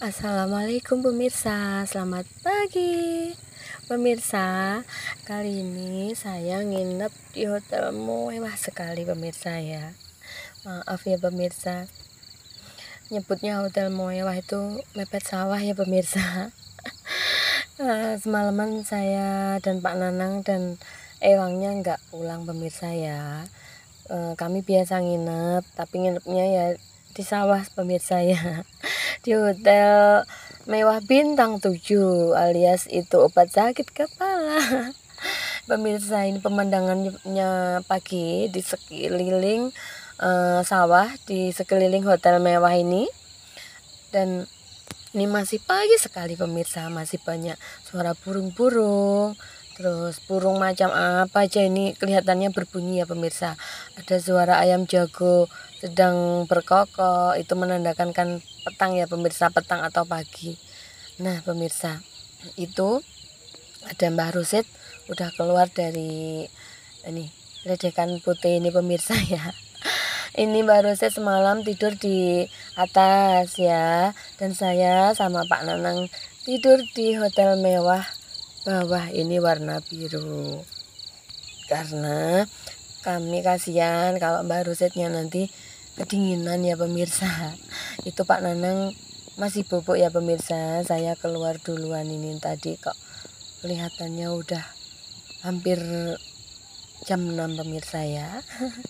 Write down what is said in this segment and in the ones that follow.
Assalamualaikum pemirsa, selamat pagi. Pemirsa, kali ini saya nginep di hotel mewah sekali pemirsa ya. Maaf ya pemirsa. Nyebutnya hotel mewah itu mepet sawah ya pemirsa. Eh, semalaman saya dan Pak Nanang dan Ewangnya nggak pulang pemirsa ya e, kami biasa nginep tapi nginepnya ya di sawah pemirsa ya di hotel mewah bintang 7 alias itu obat sakit kepala pemirsa ini pemandangannya pagi di sekeliling e, sawah di sekeliling hotel mewah ini dan ini masih pagi sekali pemirsa masih banyak suara burung-burung Terus burung macam apa aja ini kelihatannya berbunyi ya pemirsa. Ada suara ayam jago sedang berkokok itu menandakan kan petang ya pemirsa, petang atau pagi. Nah, pemirsa, itu ada Mbah Rusit udah keluar dari ini ledekan putih ini pemirsa ya. Ini Mbak Rusit semalam tidur di atas ya Dan saya sama Pak Nanang tidur di hotel mewah bawah ini warna biru karena kami kasihan kalau Mbak Rosetnya nanti kedinginan ya pemirsa itu Pak Nanang masih bobok ya pemirsa saya keluar duluan ini tadi kok kelihatannya udah hampir jam 6 pemirsa ya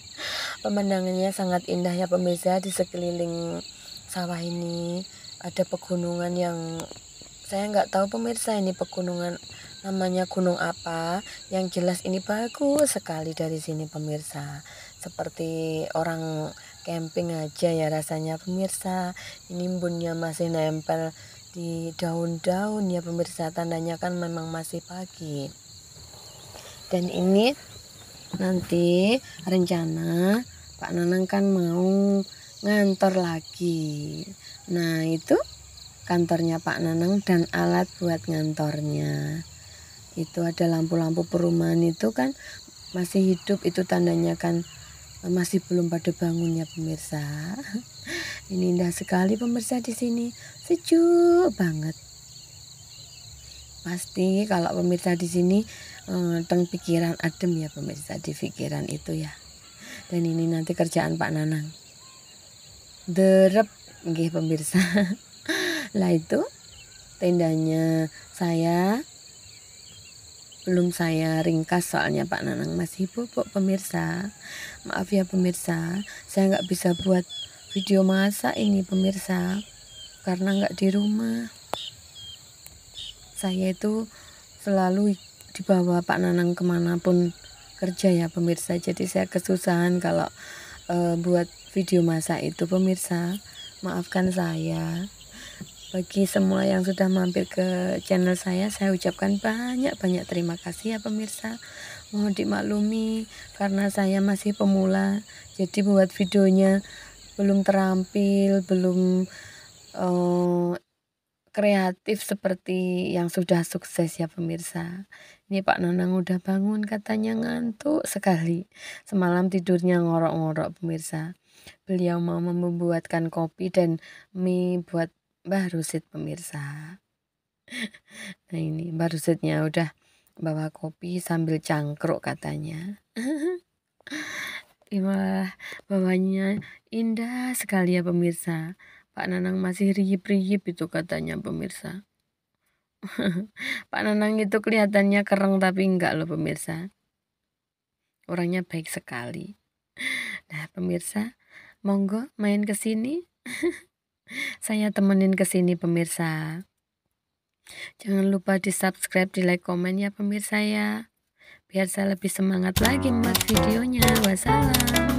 pemandangannya sangat indah ya pemirsa di sekeliling sawah ini ada pegunungan yang saya nggak tahu pemirsa ini pegunungan namanya gunung apa yang jelas ini bagus sekali dari sini pemirsa seperti orang camping aja ya rasanya pemirsa ini embunnya masih nempel di daun-daun ya pemirsa tandanya kan memang masih pagi dan ini nanti rencana Pak Nanang kan mau ngantor lagi nah itu kantornya Pak Nanang dan alat buat ngantornya itu ada lampu-lampu perumahan itu kan masih hidup itu tandanya kan masih belum pada bangunnya pemirsa ini indah sekali pemirsa di sini sejuk banget pasti kalau pemirsa di sini eh, teng pikiran adem ya pemirsa di pikiran itu ya dan ini nanti kerjaan Pak Nanang derep nggih pemirsa lah itu tendanya saya belum saya ringkas soalnya Pak Nanang masih bubuk pemirsa maaf ya pemirsa saya nggak bisa buat video masa ini pemirsa karena nggak di rumah saya itu selalu dibawa Pak Nanang kemanapun kerja ya pemirsa jadi saya kesusahan kalau e, buat video masa itu pemirsa maafkan saya bagi semua yang sudah mampir ke channel saya, saya ucapkan banyak-banyak terima kasih ya pemirsa. Mohon dimaklumi karena saya masih pemula, jadi buat videonya belum terampil, belum uh, kreatif seperti yang sudah sukses ya pemirsa. Ini Pak Nanang udah bangun katanya ngantuk sekali. Semalam tidurnya ngorok-ngorok pemirsa. Beliau mau membuatkan kopi dan mie buat baru sit pemirsa. Nah ini barusetnya udah bawa kopi sambil cangkruk katanya. Wah, bawahnya indah sekali ya pemirsa. Pak Nanang masih riip-riip itu katanya pemirsa. Pak Nanang itu kelihatannya kereng tapi enggak loh pemirsa. Orangnya baik sekali. Nah pemirsa, monggo main kesini. Saya temenin ke sini pemirsa. Jangan lupa di subscribe, di like, komen ya pemirsa ya. Biar saya lebih semangat lagi membuat videonya. Wassalam.